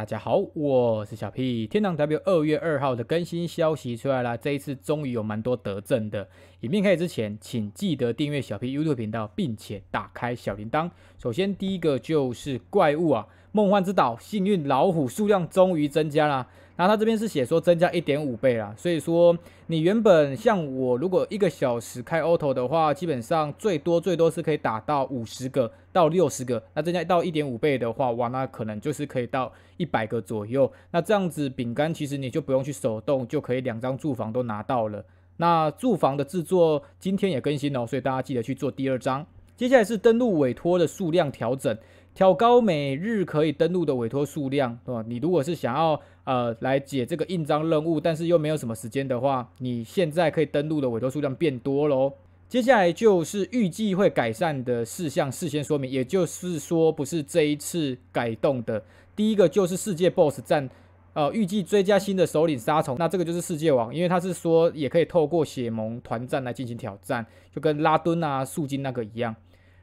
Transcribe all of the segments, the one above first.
大家好，我是小 P。天堂 W 二月二号的更新消息出来了，这一次终于有蛮多得证的。影片开始之前，请记得订阅小 P YouTube 频道，并且打开小铃铛。首先，第一个就是怪物啊。梦幻之岛幸运老虎数量终于增加了，然后他这边是写说增加一点五倍了，所以说你原本像我如果一个小时开 auto 的话，基本上最多最多是可以打到五十个到六十个，那增加到一点五倍的话，哇，那可能就是可以到一百个左右。那这样子饼干其实你就不用去手动，就可以两张住房都拿到了。那住房的制作今天也更新了，所以大家记得去做第二张。接下来是登录委托的数量调整。挑高每日可以登录的委托数量，对吧？你如果是想要呃来解这个印章任务，但是又没有什么时间的话，你现在可以登录的委托数量变多喽。接下来就是预计会改善的事项，事先说明，也就是说不是这一次改动的。第一个就是世界 BOSS 战，呃，预计追加新的首领杀虫，那这个就是世界王，因为他是说也可以透过血盟团战来进行挑战，就跟拉蹲啊、树精那个一样。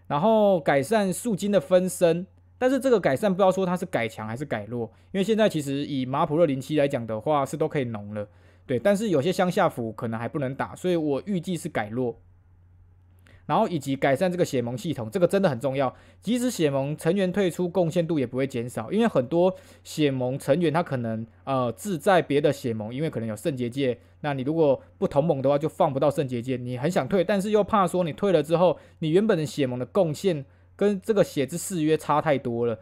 然后改善素金的分身，但是这个改善不知道说它是改强还是改弱，因为现在其实以马普洛零七来讲的话是都可以浓了，对，但是有些乡下府可能还不能打，所以我预计是改弱。然后以及改善这个血盟系统，这个真的很重要。即使血盟成员退出，贡献度也不会减少，因为很多血盟成员他可能呃自在别的血盟，因为可能有圣结界。那你如果不同盟的话，就放不到圣结界。你很想退，但是又怕说你退了之后，你原本的血盟的贡献跟这个血之誓约差太多了。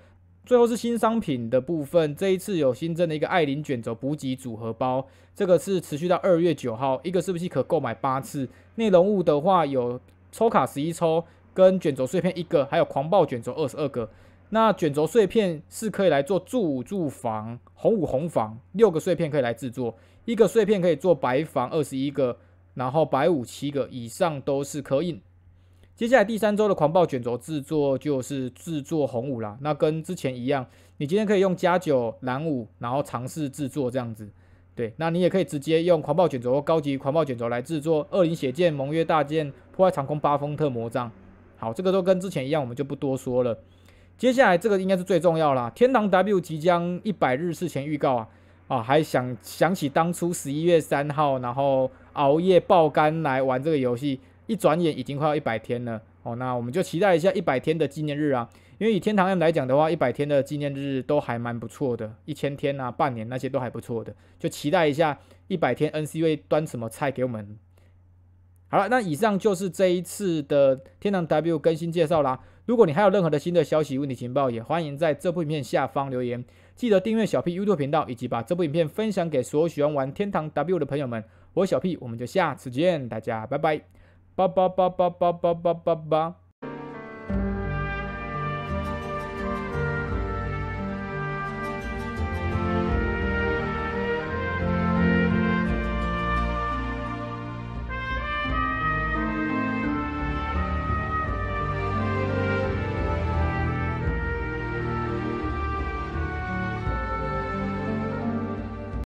最后是新商品的部分，这一次有新增的一个艾琳卷轴补给组合包，这个是持续到二月九号，一个是不是可购买八次？内容物的话有。抽卡十一抽跟卷轴碎片一个，还有狂暴卷轴二十二个。那卷轴碎片是可以来做助五住房红五红房六个碎片可以来制作一个碎片可以做白房二十一个，然后白五七个以上都是可以。接下来第三周的狂暴卷轴制作就是制作红五啦。那跟之前一样，你今天可以用加九蓝五，然后尝试制作这样子。对，那你也可以直接用狂暴卷轴、高级狂暴卷轴来制作恶灵血剑、盟约大剑、破坏长空八风特魔杖。好，这个都跟之前一样，我们就不多说了。接下来这个应该是最重要啦，天堂 W 即将一百日事前预告啊啊！还想想起当初十一月三号，然后熬夜爆肝来玩这个游戏，一转眼已经快要一百天了。哦，那我们就期待一下一百天的纪念日啊，因为以天堂 M 来讲的话，一百天的纪念日都还蛮不错的，一千天啊，半年那些都还不错的，就期待一下一百天 N C V 端什么菜给我们。好了，那以上就是这一次的天堂 W 更新介绍啦。如果你还有任何的新的消息、问题、情报，也欢迎在这部影片下方留言。记得订阅小 P YouTube 频道，以及把这部影片分享给所有喜欢玩天堂 W 的朋友们。我是小 P，我们就下次见，大家拜拜。Pa, pa, pa, pa, pa, pa, pa, pa, pa.